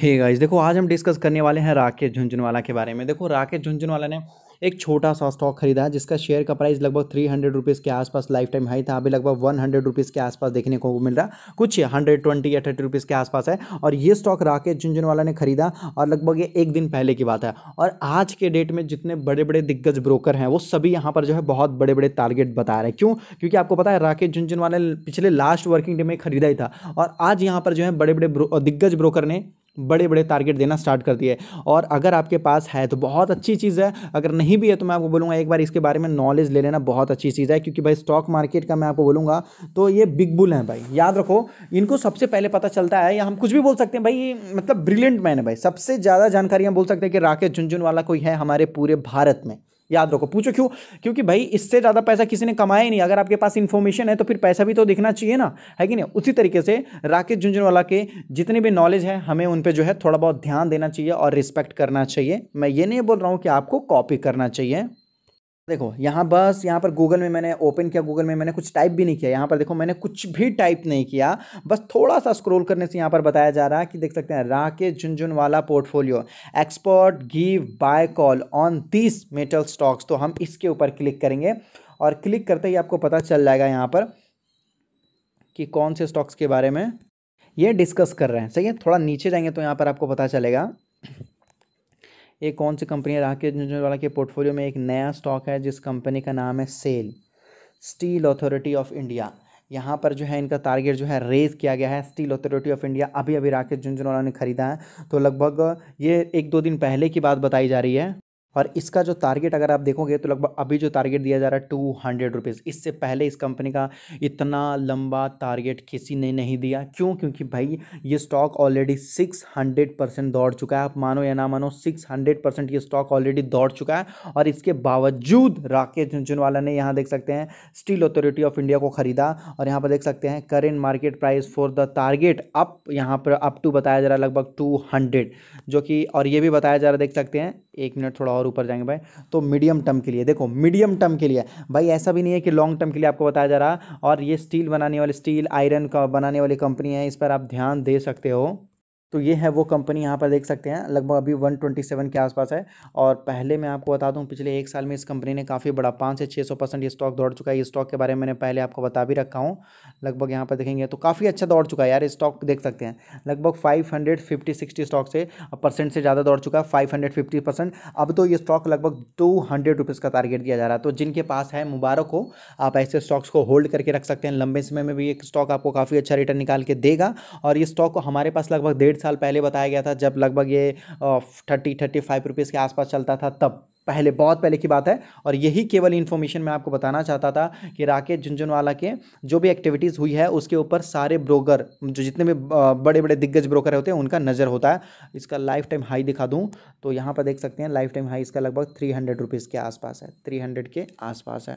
hey guys देखो आज हम डिस्कस करने वाले हैं राकेश झुंझुनवाला के बारे में देखो राकेश झुंझुनवाला ने एक छोटा सा स्टॉक खरीदा है जिसका शेयर का प्राइस लगभग थ्री हंड्रेड रुपीज़ के आसपास लाइफ टाइम हाई था अभी लगभग वन हंड्रेड रुपीज़ के आसपास देखने को मिल रहा कुछ हंड्रेड ट्वेंटी या थर्टी रुपीज़ के आसपास है और ये स्टॉक राकेश झुंझुनवाला ने खरीदा और लगभग ये एक दिन पहले की बात है और आज के डेट में जितने बड़े बड़े दिग्गज ब्रोकर हैं वो सभी यहाँ पर जो है बहुत बड़े बड़े टारगेट बता रहे हैं क्यों क्योंकि आपको पता है राकेश झुंझुनवाला ने पिछले लास्ट वर्किंग डे में खरीदा ही था और आज यहाँ पर जो है बड़े बड़े दिग्गज ब्रोकर ने बड़े बड़े टारगेट देना स्टार्ट कर दिए और अगर आपके पास है तो बहुत अच्छी चीज़ है अगर नहीं भी है तो मैं आपको बोलूँगा एक बार इसके बारे में नॉलेज ले लेना बहुत अच्छी चीज़ है क्योंकि भाई स्टॉक मार्केट का मैं आपको बोलूँगा तो ये बिग बुल हैं भाई याद रखो इनको सबसे पहले पता चलता है या हम कुछ भी बोल सकते हैं भाई मतलब ब्रिलियंट मैन है भाई सबसे ज़्यादा जानकारी हम बोल सकते हैं कि राकेश वाला कोई है हमारे पूरे भारत में याद रखो पूछो क्यों क्योंकि भाई इससे ज़्यादा पैसा किसी ने कमाया ही नहीं अगर आपके पास इन्फॉर्मेशन है तो फिर पैसा भी तो दिखना चाहिए ना है कि नहीं उसी तरीके से राकेश झुंझुनवाला के जितने भी नॉलेज है हमें उन पर जो है थोड़ा बहुत ध्यान देना चाहिए और रिस्पेक्ट करना चाहिए मैं ये नहीं बोल रहा हूँ कि आपको कॉपी करना चाहिए देखो यहाँ बस यहाँ पर गूगल में मैंने ओपन किया गूगल में मैंने कुछ टाइप भी नहीं किया यहाँ पर देखो मैंने कुछ भी टाइप नहीं किया बस थोड़ा सा स्क्रॉल करने से यहाँ पर बताया जा रहा है कि देख सकते हैं राकेश वाला portfolio expert give buy call on this metal stocks तो हम इसके ऊपर क्लिक करेंगे और क्लिक करते ही आपको पता चल जाएगा यहाँ पर कि कौन से स्टॉक्स के बारे में ये डिस्कस कर रहे हैं सही है थोड़ा नीचे जाएंगे तो यहाँ पर आपको पता चलेगा ये कौन सी कंपनी है राकेश झुंझुनवाला के पोर्टफोलियो में एक नया स्टॉक है जिस कंपनी का नाम है SAIL steel authority of India यहाँ पर जो है इनका टारगेट जो है रेज किया गया है स्टील अथॉरिटी ऑफ इंडिया अभी अभी राकेश झुंझुनवाला ने खरीदा है तो लगभग ये एक दो दिन पहले की बात बताई जा रही है और इसका जो टारगेट अगर आप देखोगे तो लगभग अभी जो टारगेट दिया जा रहा है टू हंड्रेड रुपीज़ इससे पहले इस कंपनी का इतना लंबा टारगेट किसी ने नहीं दिया क्यों क्योंकि भाई ये stock already six hundred percent दौड़ चुका है आप मानो या ना मानो सिक्स हंड्रेड परसेंट ये स्टॉक ऑलरेडी दौड़ चुका है और इसके बावजूद राकेश झुंझुनवाला ने यहाँ देख सकते हैं स्टील अथॉरिटी ऑफ इंडिया को खरीदा और यहाँ पर देख सकते हैं current market price for the target up यहाँ पर अप टू बताया जा रहा है लगभग टू हंड्रेड जो कि और ये भी बताया जा रहा है देख सकते हैं एक मिनट थोड़ा और ऊपर जाएंगे भाई तो मीडियम टर्म के लिए देखो मीडियम टर्म के लिए भाई ऐसा भी नहीं है कि लॉन्ग टर्म के लिए आपको बताया जा रहा और ये स्टील बनाने वाली स्टील आयरन का बनाने वाली कंपनी है इस पर आप ध्यान दे सकते हो तो ये है वो कंपनी यहाँ पर देख सकते हैं लगभग अभी 127 के आसपास है और पहले मैं आपको बता दूँ पिछले एक साल में इस कंपनी ने काफ़ी बड़ा पाँच से छः सौ परसेंट ये स्टॉक दौड़ चुका है इस स्टॉक के बारे में मैंने पहले आपको बता भी रखा हूँ लगभग यहाँ पर देखेंगे तो काफ़ी अच्छा दौड़ चुका है यार स्टॉक देख सकते हैं लगभग five hundred fifty sixty stock से परसेंट से ज़्यादा दौड़ चुका है फाइव हंड्रेड फिफ्टी परसेंट अब तो ये स्टॉक लगभग टू हंड्रेड रुपीज़ का टारगेट दिया जा रहा है तो जिनके पास है मुबारक हो आप ऐसे स्टॉक्स को होल्ड करके रख सकते हैं लंबे समय में भी एक स्टॉक आपको काफ़ी अच्छा रिटर्न निकाल के देगा और ये स्टॉक को हमारे पास लगभग डेढ़ डेढ़ साल पहले बताया गया था जब लगभग ये थर्टी थर्टी फाइव रुपीज़ के आसपास चलता था तब पहले बहुत पहले की बात है और यही केवल इन्फॉर्मेशन मैं आपको बताना चाहता था कि राकेश झुंझुनवाला के जो भी एक्टिविटीज़ हुई है उसके ऊपर सारे ब्रोकर जो जितने भी बड़े बड़े दिग्गज ब्रोकर होते हैं उनका नज़र होता है इसका लाइफ टाइम हाई दिखा दूँ तो यहाँ पर देख सकते हैं लाइफ टाइम हाई इसका लगभग थ्री हंड्रेड रुपीज़ के आसपास है थ्री हंड्रेड के आसपास है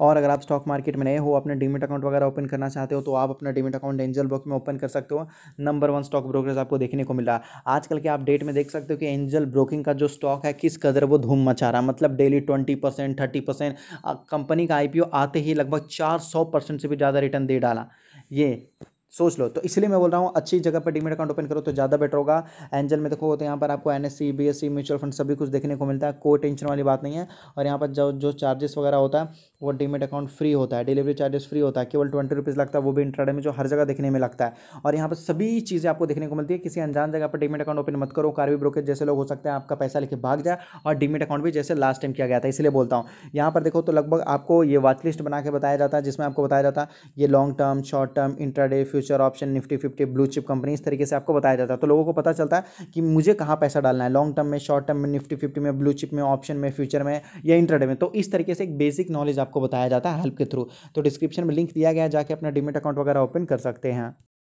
और अगर आप स्टॉक मार्केट में नए हो अपने डीमेट अकाउंट वगैरह ओपन करना चाहते हो तो आप अपना डीमेट अकाउंट एंजल ब्रोक में ओपन कर सकते हो नंबर वन स्टॉक ब्रोकरेज आपको देखने को मिला आजकल के आप डेट में देख सकते हो कि एंजल ब्रोकिंग का जो स्टॉक है किस कदर वो धूम मचा रहा मतलब daily twenty percent thirty percent company का आईपीओ आते ही लगभग चार सौ परसेंट से भी ज़्यादा रिटर्न दे डाला ये सोच लो तो इसलिए मैं बोल रहा हूँ अच्छी जगह पर डीमेट अकाउंट ओपन करो तो ज़्यादा बेटर होगा एंजल में देखो तो यहाँ पर आपको N S C B S C mutual fund सभी कुछ देखने को मिलता है कोई टेंशन वाली बात नहीं है और यहाँ पर जो जो चार्जेस वगैरह होता है वो डीमेट अकाउंट फ्री होता है डिलीवरी चार्जेस फ्री होता है केवल ट्वेंटी रुपीज़ लगता है वो भी इंट्राडे में जो हर जगह देखने में लगता है और यहाँ पर सभी चीज़ें आपको देखने को मिलती है किसी अनजान जगह पर डीमेट अकाउंट ओपन मत करो कार भी ब्रोकेज जैसे लोग हो सकते हैं आपका पैसा लेके भाग जाए और डीमेट अकाउंट भी जैसे लास्ट टाइम किया गया था इसलिए बोलता हूँ यहाँ पर देखो तो लगभग आपको ये वॉच लिस्ट बना के बताया जाता है जिसमें आपको बताया जाता है ये long term short term intraday future option Nifty fifty blue chip company इस तरीके से आपको बताया जाता है तो लोगों को पता चलता है कि मुझे कहाँ पैसा डालना है लॉन्ग टर्म में शॉर्ट टर्म में निफ्टी फिफ्टी में ब्लू चिप में ऑप्शन में फ्यूचर में या इंटरडे में तो इस तरीके से एक बेसिक नॉलेज आपको बताया जाता है हेल्प के थ्रू तो डिस्क्रिप्शन में लिंक दिया गया जाके अपना डिमेट अकाउंट वगैरह ओपन कर सकते हैं